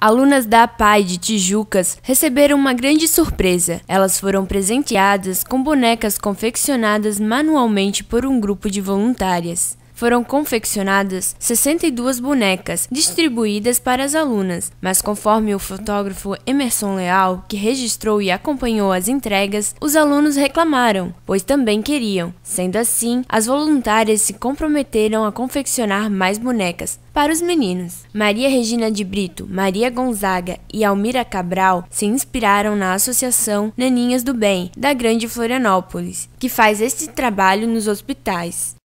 Alunas da PAI de Tijucas receberam uma grande surpresa. Elas foram presenteadas com bonecas confeccionadas manualmente por um grupo de voluntárias foram confeccionadas 62 bonecas distribuídas para as alunas, mas conforme o fotógrafo Emerson Leal, que registrou e acompanhou as entregas, os alunos reclamaram, pois também queriam. Sendo assim, as voluntárias se comprometeram a confeccionar mais bonecas para os meninos. Maria Regina de Brito, Maria Gonzaga e Almira Cabral se inspiraram na Associação Naninhas do Bem, da Grande Florianópolis, que faz este trabalho nos hospitais.